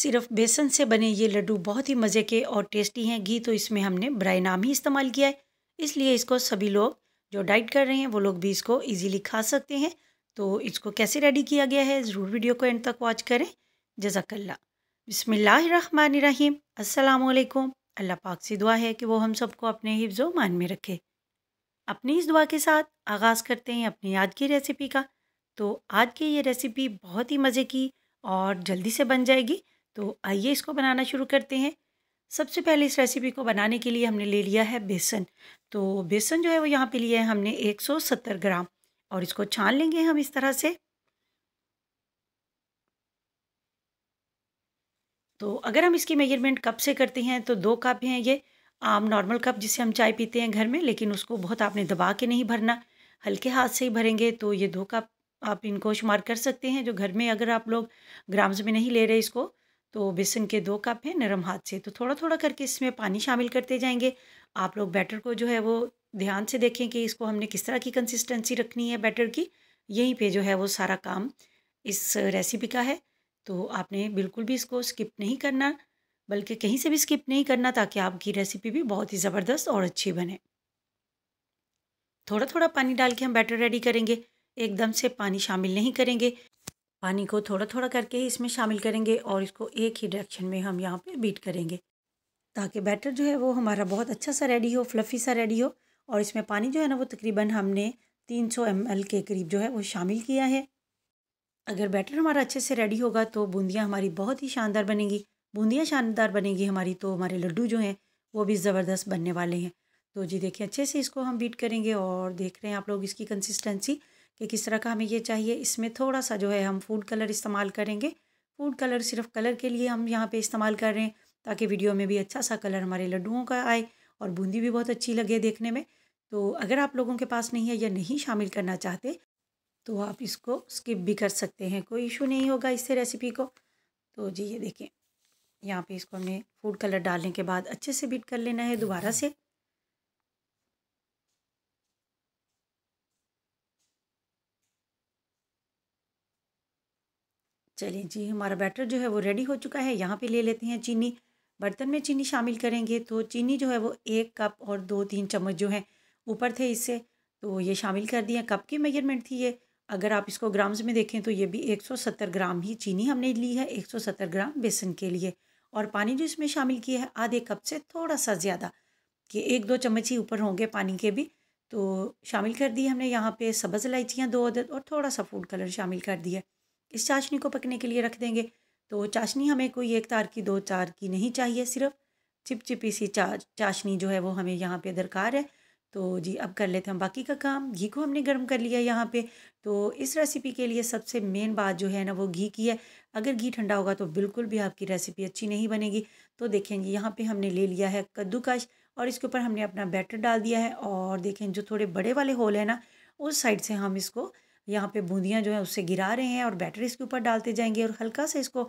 सिर्फ बेसन से बने ये लड्डू बहुत ही मज़े के और टेस्टी हैं घी तो इसमें हमने ब्राई नाम ही इस्तेमाल किया है इसलिए इसको सभी लोग जो डाइट कर रहे हैं वो लोग भी इसको इजीली खा सकते हैं तो इसको कैसे रेडी किया गया है ज़रूर वीडियो को एंड तक वॉच करें जजाकल्ला बिसमीम असलकुम अल्लाह पाक से दुआ है कि वो हम सबको अपने हिफ्ज़ मान में रखे अपनी इस दुआ के साथ आगाज़ करते हैं अपनी आज की रेसिपी का तो आज की ये रेसिपी बहुत ही मज़े की और जल्दी से बन जाएगी तो आइए इसको बनाना शुरू करते हैं सबसे पहले इस रेसिपी को बनाने के लिए हमने ले लिया है बेसन तो बेसन जो है वो यहाँ पे लिया है हमने 170 ग्राम और इसको छान लेंगे हम इस तरह से तो अगर हम इसकी मेजरमेंट कप से करते हैं तो दो कप हैं ये आम नॉर्मल कप जिसे हम चाय पीते हैं घर में लेकिन उसको बहुत आपने दबा के नहीं भरना हल्के हाथ से ही भरेंगे तो ये दो कप आप इनको शुमार कर सकते हैं जो घर में अगर आप लोग ग्राम्स में नहीं ले रहे इसको तो बेसन के दो कप हैं नरम हाथ से तो थोड़ा थोड़ा करके इसमें पानी शामिल करते जाएंगे आप लोग बैटर को जो है वो ध्यान से देखें कि इसको हमने किस तरह की कंसिस्टेंसी रखनी है बैटर की यहीं पे जो है वो सारा काम इस रेसिपी का है तो आपने बिल्कुल भी इसको स्किप नहीं करना बल्कि कहीं से भी स्किप नहीं करना ताकि आपकी रेसिपी भी बहुत ही ज़बरदस्त और अच्छी बने थोड़ा थोड़ा पानी डाल के हम बैटर रेडी करेंगे एकदम से पानी शामिल नहीं करेंगे पानी को थोड़ा थोड़ा करके ही इसमें शामिल करेंगे और इसको एक ही डायरेक्शन में हम यहाँ पे बीट करेंगे ताकि बैटर जो है वो हमारा बहुत अच्छा सा रेडी हो फ्लफ़ी सा रेडी हो और इसमें पानी जो है ना वो तकरीबन हमने 300 सौ के करीब जो है वो शामिल किया है अगर बैटर हमारा अच्छे से रेडी होगा तो बूंदियाँ हमारी बहुत ही शानदार बनेंगी बूंदियाँ शानदार बनेंगी हमारी तो हमारे लड्डू जो हैं वो भी ज़बरदस्त बनने वाले हैं तो जी देखिए अच्छे से इसको हम बीट करेंगे और देख रहे हैं आप लोग इसकी कंसिस्टेंसी कि किस तरह का हमें ये चाहिए इसमें थोड़ा सा जो है हम फूड कलर इस्तेमाल करेंगे फूड कलर सिर्फ कलर के लिए हम यहाँ पे इस्तेमाल कर रहे हैं ताकि वीडियो में भी अच्छा सा कलर हमारे लड्डुओं का आए और बूंदी भी बहुत अच्छी लगे देखने में तो अगर आप लोगों के पास नहीं है या नहीं शामिल करना चाहते तो आप इसको स्किप भी कर सकते हैं कोई इशू नहीं होगा इससे रेसिपी को तो जी ये देखें यहाँ पे इसको हमने फूड कलर डालने के बाद अच्छे से बीट कर लेना है दोबारा से चलिए जी हमारा बैटर जो है वो रेडी हो चुका है यहाँ पे ले लेते हैं चीनी बर्तन में चीनी शामिल करेंगे तो चीनी जो है वो एक कप और दो तीन चम्मच जो है ऊपर थे इससे तो ये शामिल कर दिए कप की मेजरमेंट थी ये अगर आप इसको ग्राम्स में देखें तो ये भी 170 ग्राम ही चीनी हमने ली है 170 ग्राम बेसन के लिए और पानी जो इसमें शामिल किया है आधे कप से थोड़ा सा ज़्यादा कि एक दो चम्मच ही ऊपर होंगे पानी के भी तो शामिल कर दिए हमने यहाँ पे सब्ज़ इलायचियाँ दो अदद और थोड़ा सा फूड कलर शामिल कर दिया इस चाशनी को पकने के लिए रख देंगे तो चाशनी हमें कोई एक तार की दो चार की नहीं चाहिए सिर्फ चिपचिपी सी चा चाशनी जो है वो हमें यहाँ पे दरकार है तो जी अब कर लेते हैं हम बाकी का काम घी को हमने गर्म कर लिया यहाँ पे तो इस रेसिपी के लिए सबसे मेन बात जो है ना वो घी की है अगर घी ठंडा होगा तो बिल्कुल भी आपकी रेसिपी अच्छी नहीं बनेगी तो देखेंगे यहाँ पे हमने ले लिया है कद्दूकश और इसके ऊपर हमने अपना बैटर डाल दिया है और देखें जो थोड़े बड़े वाले होल है ना उस साइड से हम इसको यहाँ पे बूंदियाँ जो है उससे गिरा रहे हैं और बैटर इसके ऊपर डालते जाएंगे और हल्का सा इसको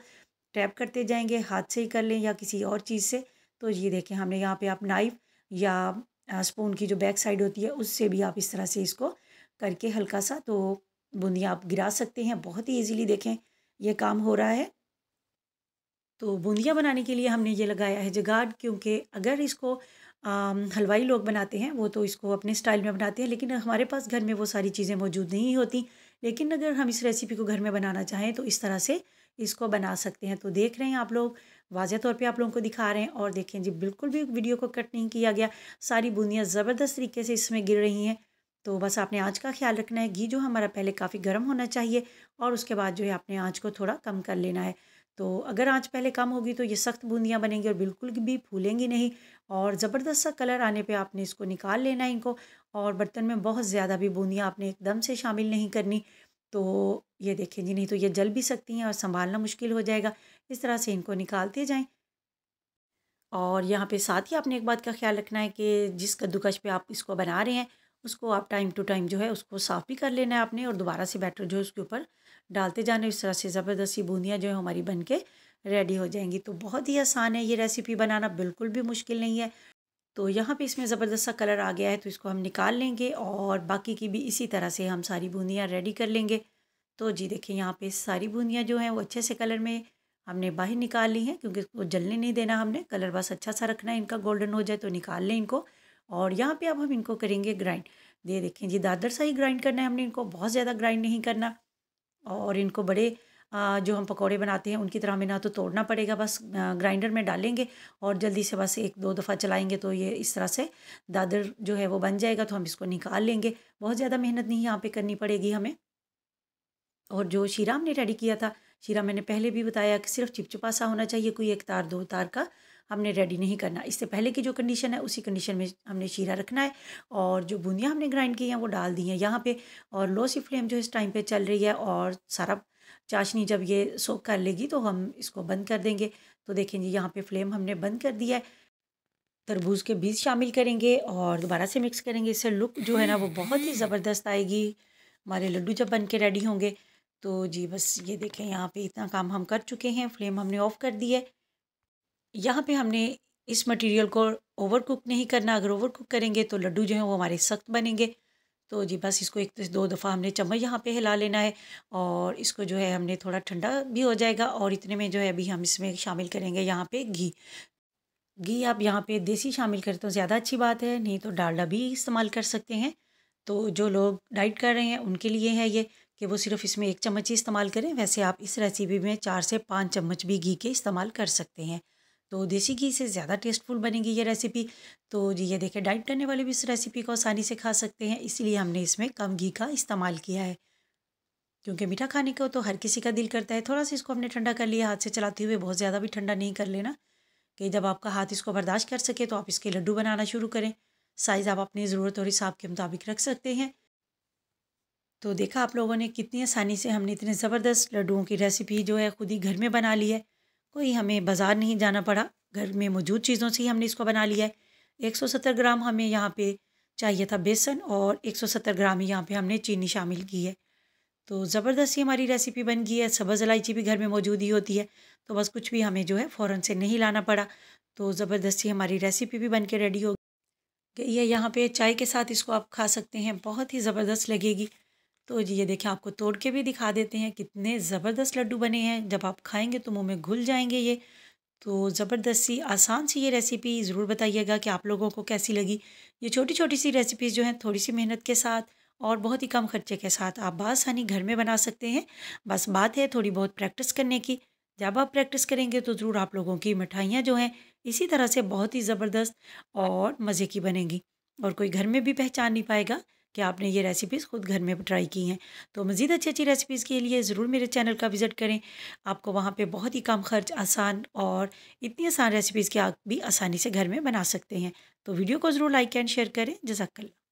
टैप करते जाएंगे हाथ से ही कर लें या किसी और चीज़ से तो ये देखें हमने यहाँ पे आप नाइफ या स्पून की जो बैक साइड होती है उससे भी आप इस तरह से इसको करके हल्का सा तो बूंदियाँ आप गिरा सकते हैं बहुत ही ईजीली देखें यह काम हो रहा है तो बूंदियाँ बनाने के लिए हमने ये लगाया है जगाड क्योंकि अगर इसको हलवाई लोग बनाते हैं वो तो इसको अपने स्टाइल में बनाते हैं लेकिन हमारे पास घर में वो सारी चीज़ें मौजूद नहीं होती लेकिन अगर हम इस रेसिपी को घर में बनाना चाहें तो इस तरह से इसको बना सकते हैं तो देख रहे हैं आप लोग वाजह तौर पे आप लोगों को दिखा रहे हैं और देखें जी बिल्कुल भी वीडियो को कट नहीं किया गया सारी बूंदियाँ ज़बरदस्त तरीके से इसमें गिर रही हैं तो बस आपने आँच का ख्याल रखना है घी जो हमारा पहले काफ़ी गर्म होना चाहिए और उसके बाद जो है आपने आँच को थोड़ा कम कर लेना है तो अगर आँच पहले कम होगी तो ये सख्त बूंदियाँ बनेंगी और बिल्कुल भी फूलेंगी नहीं और ज़बरदस्त सा कलर आने पे आपने इसको निकाल लेना है इनको और बर्तन में बहुत ज़्यादा भी बूंदियाँ आपने एकदम से शामिल नहीं करनी तो ये देखें जी नहीं तो ये जल भी सकती हैं और संभालना मुश्किल हो जाएगा इस तरह से इनको निकालते जाएँ और यहाँ पर साथ ही आपने एक बात का ख्याल रखना है कि जिस कद्दूकश पर आप इसको बना रहे हैं उसको आप टाइम टू टाइम जो है उसको साफ़ भी कर लेना है आपने और दोबारा से बैटर जो है उसके ऊपर डालते जाना इस तरह से ज़बरदस्ती बूंदियाँ जो है हमारी बन के रेडी हो जाएंगी तो बहुत ही आसान है ये रेसिपी बनाना बिल्कुल भी मुश्किल नहीं है तो यहाँ पे इसमें ज़बरदस्त सा कलर आ गया है तो इसको हम निकाल लेंगे और बाकी की भी इसी तरह से हम सारी बूंदियाँ रेडी कर लेंगे तो जी देखिए यहाँ पे सारी बूंदियाँ जो हैं वो अच्छे से कलर में हमने बाहर निकाल ली हैं क्योंकि इसको जलने नहीं देना हमने कलर बस अच्छा सा रखना है इनका गोल्डन हो जाए तो निकाल लें इनको और यहाँ पे अब हम इनको करेंगे ग्राइंड ये देखें जी दादर सा ही ग्राइंड करना है हमने इनको बहुत ज़्यादा ग्राइंड नहीं करना और इनको बड़े जो हम पकौड़े बनाते हैं उनकी तरह हमें ना तो तोड़ना पड़ेगा बस ग्राइंडर में डालेंगे और जल्दी से बस एक दो दफ़ा चलाएंगे तो ये इस तरह से दादर जो है वो बन जाएगा तो हम इसको निकाल लेंगे बहुत ज़्यादा मेहनत नहीं यहाँ पे करनी पड़ेगी हमें और जो शीरा हमने रेडी किया था शीरा मैंने पहले भी बताया कि सिर्फ चिपचिपा सा होना चाहिए कोई एक तार दो तार का हमने रेडी नहीं करना इससे पहले की जो कंडीशन है उसी कंडीशन में हमने शीरा रखना है और जो बूंदियाँ हमने ग्राइंड की हैं वो डाल दी हैं यहाँ पे और लो सी फ्लेम जो इस टाइम पे चल रही है और सारा चाशनी जब ये सोक कर लेगी तो हम इसको बंद कर देंगे तो देखें जी यहाँ पर फ्लेम हमने बंद कर दिया है तरबूज के बीज शामिल करेंगे और दोबारा से मिक्स करेंगे इससे लुक जो है ना वो बहुत ही ज़बरदस्त आएगी हमारे लड्डू जब बन के रेडी होंगे तो जी बस ये देखें यहाँ पे इतना काम हम कर चुके हैं फ्लेम हमने ऑफ़ कर दी है यहाँ पे हमने इस मटेरियल को ओवर कुक नहीं करना अगर ओवर कुक करेंगे तो लड्डू जो हैं वो हमारे सख्त बनेंगे तो जी बस इसको एक तो दो दफ़ा हमने चम्मच यहाँ पे हिला लेना है और इसको जो है हमने थोड़ा ठंडा भी हो जाएगा और इतने में जो है अभी हम इसमें शामिल करेंगे यहाँ पे घी घी आप यहाँ पे देसी शामिल करें तो ज़्यादा अच्छी बात है नहीं तो डालडा भी इस्तेमाल कर सकते हैं तो जो लोग डाइट कर रहे हैं उनके लिए है ये कि वो सिर्फ इसमें एक चम्मच ही इस्तेमाल करें वैसे आप इस रेसिपी में चार से पाँच चम्मच भी घी के इस्तेमाल कर सकते हैं तो देसी घी से ज़्यादा टेस्टफुल बनेगी ये रेसिपी तो जी ये देखें डाइट करने वाले भी इस रेसिपी को आसानी से खा सकते हैं इसलिए हमने इसमें कम घी का इस्तेमाल किया है क्योंकि मीठा खाने को तो हर किसी का दिल करता है थोड़ा सा इसको हमने ठंडा कर लिया हाथ से चलाते हुए बहुत ज़्यादा भी ठंडा नहीं कर लेना कि जब आपका हाथ इसको बर्दाश्त कर सके तो आप इसके लड्डू बनाना शुरू करें साइज़ आप अपनी ज़रूरत और हिसाब के मुताबिक रख सकते हैं तो देखा आप लोगों ने कितनी आसानी से हमने इतने ज़बरदस्त लड्डुओं की रेसिपी जो है खुद ही घर में बना ली है कोई हमें बाज़ार नहीं जाना पड़ा घर में मौजूद चीज़ों से ही हमने इसको बना लिया है 170 ग्राम हमें यहाँ पे चाहिए था बेसन और 170 ग्राम ही यहाँ पे हमने चीनी शामिल की है तो ज़बरदस्ती हमारी रेसिपी बन गई है सब्ज़ इलायची भी घर में मौजूद ही होती है तो बस कुछ भी हमें जो है फ़ौरन से नहीं लाना पड़ा तो ज़बरदस्ती हमारी रेसिपी भी बन के रेडी हो गई है यहाँ पे चाय के साथ इसको आप खा सकते हैं बहुत ही ज़बरदस्त लगेगी तो जी ये देखिए आपको तोड़ के भी दिखा देते हैं कितने ज़बरदस्त लड्डू बने हैं जब आप खाएंगे तो मुँह में घुल जाएंगे ये तो ज़बरदस्ती आसान सी ये रेसिपी ज़रूर बताइएगा कि आप लोगों को कैसी लगी ये छोटी छोटी सी रेसिपीज़ जो हैं थोड़ी सी मेहनत के साथ और बहुत ही कम खर्चे के साथ आप बासानी घर में बना सकते हैं बस बात है थोड़ी बहुत प्रैक्टिस करने की जब आप प्रैक्टिस करेंगे तो ज़रूर आप लोगों की मिठाइयाँ जो हैं इसी तरह से बहुत ही ज़बरदस्त और मज़े की बनेंगी और कोई घर में भी पहचान नहीं पाएगा कि आपने ये रेसिपीज़ खुद घर में ट्राई की हैं तो मज़ीद अच्छी अच्छी रेसिपीज़ के लिए ज़रूर मेरे चैनल का विज़िट करें आपको वहाँ पे बहुत ही कम खर्च आसान और इतनी आसान रेसिपीज़ के आप भी आसानी से घर में बना सकते हैं तो वीडियो को ज़रूर लाइक एंड शेयर करें जजाकल्ला